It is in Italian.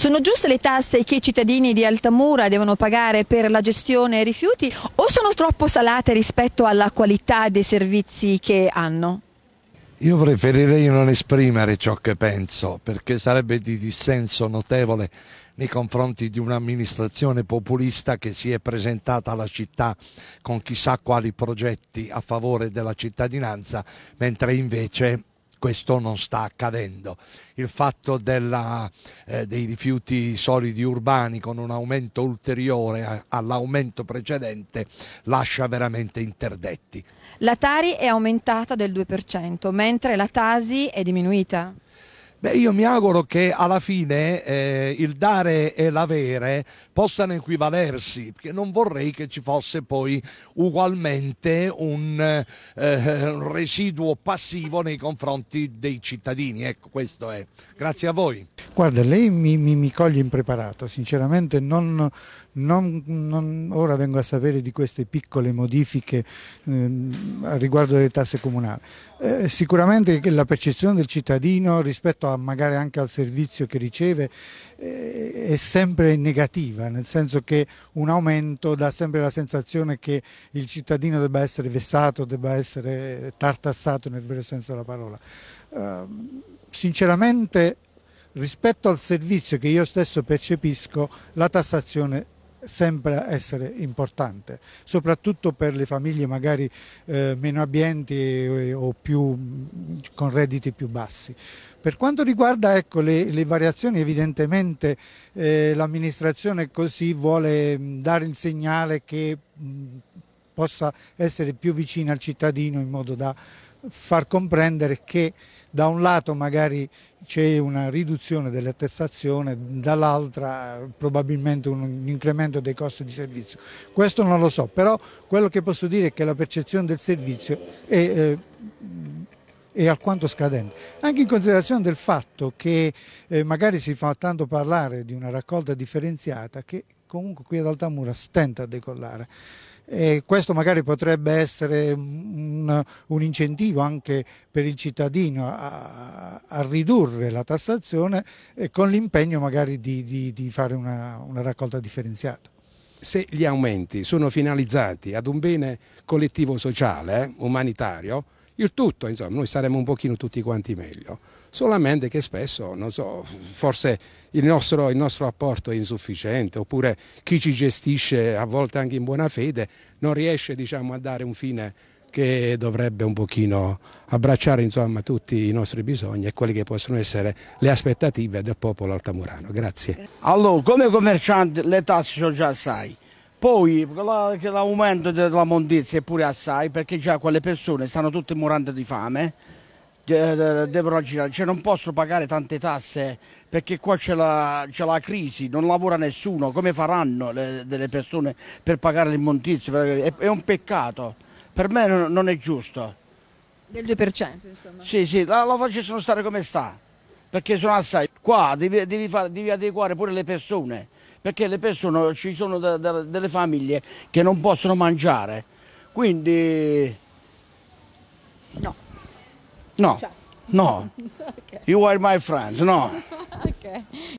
Sono giuste le tasse che i cittadini di Altamura devono pagare per la gestione rifiuti o sono troppo salate rispetto alla qualità dei servizi che hanno? Io preferirei non esprimere ciò che penso perché sarebbe di dissenso notevole nei confronti di un'amministrazione populista che si è presentata alla città con chissà quali progetti a favore della cittadinanza, mentre invece questo non sta accadendo. Il fatto della, eh, dei rifiuti solidi urbani con un aumento ulteriore all'aumento precedente lascia veramente interdetti. La Tari è aumentata del 2%, mentre la Tasi è diminuita. Beh, io mi auguro che alla fine eh, il dare e l'avere possano equivalersi, perché non vorrei che ci fosse poi ugualmente un, eh, eh residuo passivo nei confronti dei cittadini. Ecco, questo è. Grazie a voi. Guarda, lei mi, mi, mi coglie impreparato, sinceramente non, non, non, ora vengo a sapere di queste piccole modifiche eh, riguardo alle tasse comunali. Eh, sicuramente la percezione del cittadino rispetto a, magari anche al servizio che riceve eh, è sempre negativa, nel senso che un aumento dà sempre la sensazione che il cittadino debba essere vessato, debba essere tartassato nel vero senso della parola. Ehm, sinceramente rispetto al servizio che io stesso percepisco la tassazione sembra essere importante, soprattutto per le famiglie magari eh, meno abbienti o più, con redditi più bassi. Per quanto riguarda ecco, le, le, variazioni, evidentemente eh, l'amministrazione così vuole dare il segnale che mh, possa essere più vicina al cittadino in modo da far comprendere che da un lato magari c'è una riduzione dell'attestazione, tassazione, dall'altra probabilmente un incremento dei costi di servizio. Questo non lo so, però quello che posso dire è che la percezione del servizio è, eh, è alquanto scadente, anche in considerazione del fatto che eh, magari si fa tanto parlare di una raccolta differenziata che comunque qui ad Altamura stenta a decollare. E questo magari potrebbe essere un, un, incentivo anche per il cittadino a, a ridurre la tassazione con l'impegno magari di, di, di fare una, una raccolta differenziata se gli aumenti sono finalizzati ad un bene collettivo sociale, eh, umanitario, il tutto, insomma, noi saremmo un pochino tutti quanti meglio. Solamente che spesso, non so, forse il nostro, il nostro apporto è insufficiente, oppure chi ci gestisce, a volte anche in buona fede, non riesce diciamo, a dare un fine che dovrebbe un pochino abbracciare insomma, tutti i nostri bisogni e quelle che possono essere le aspettative del popolo altamurano. Grazie. Allora, come commerciante le tasse sono già assai. Poi l'aumento della mondizia è pure assai perché già quelle persone stanno tutte morando di fame, devono aggirare, cioè non possono pagare tante tasse perché qua c'è la, la, crisi, non lavora nessuno, come faranno le, delle persone per pagare l'immondizia? È, è un peccato, per me non, non è giusto. Del 2%, insomma. Sì, sì, la, la facessero stare come sta perché sono assai. Qua devi, devi, fare, devi adeguare pure le persone, perché le persone, ci sono da, da, delle famiglie che non possono mangiare, quindi... No. No. Ciao. No. okay. You are my friend, no. okay.